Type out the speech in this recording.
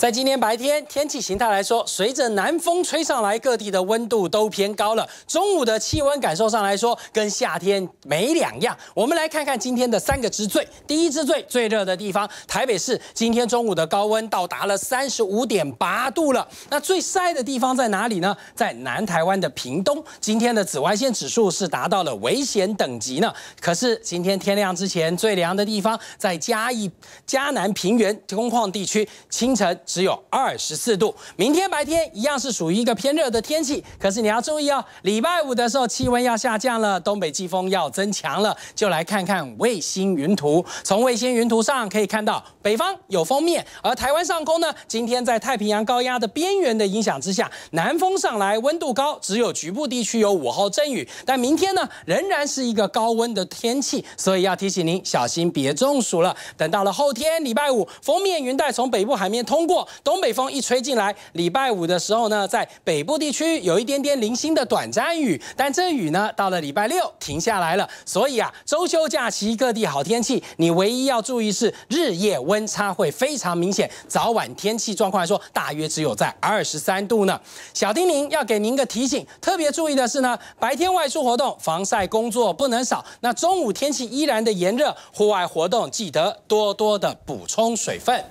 在今天白天天气形态来说，随着南风吹上来，各地的温度都偏高了。中午的气温感受上来说，跟夏天没两样。我们来看看今天的三个之最。第一之最，最热的地方，台北市今天中午的高温到达了三十五点八度了。那最晒的地方在哪里呢？在南台湾的屏东，今天的紫外线指数是达到了危险等级呢。可是今天天亮之前最凉的地方在嘉义、嘉南平原工矿地区，清晨。只有二十四度，明天白天一样是属于一个偏热的天气。可是你要注意哦，礼拜五的时候气温要下降了，东北季风要增强了。就来看看卫星云图，从卫星云图上可以看到北方有封面，而台湾上空呢，今天在太平洋高压的边缘的影响之下，南风上来，温度高，只有局部地区有午后阵雨。但明天呢，仍然是一个高温的天气，所以要提醒您小心别中暑了。等到了后天礼拜五，封面云带从北部海面通过。东北风一吹进来，礼拜五的时候呢，在北部地区有一点点零星的短暂雨，但这雨呢，到了礼拜六停下来了。所以啊，周休假期各地好天气，你唯一要注意是日夜温差会非常明显，早晚天气状况来说，大约只有在二十三度呢。小丁宁要给您个提醒，特别注意的是呢，白天外出活动防晒工作不能少。那中午天气依然的炎热，户外活动记得多多的补充水分。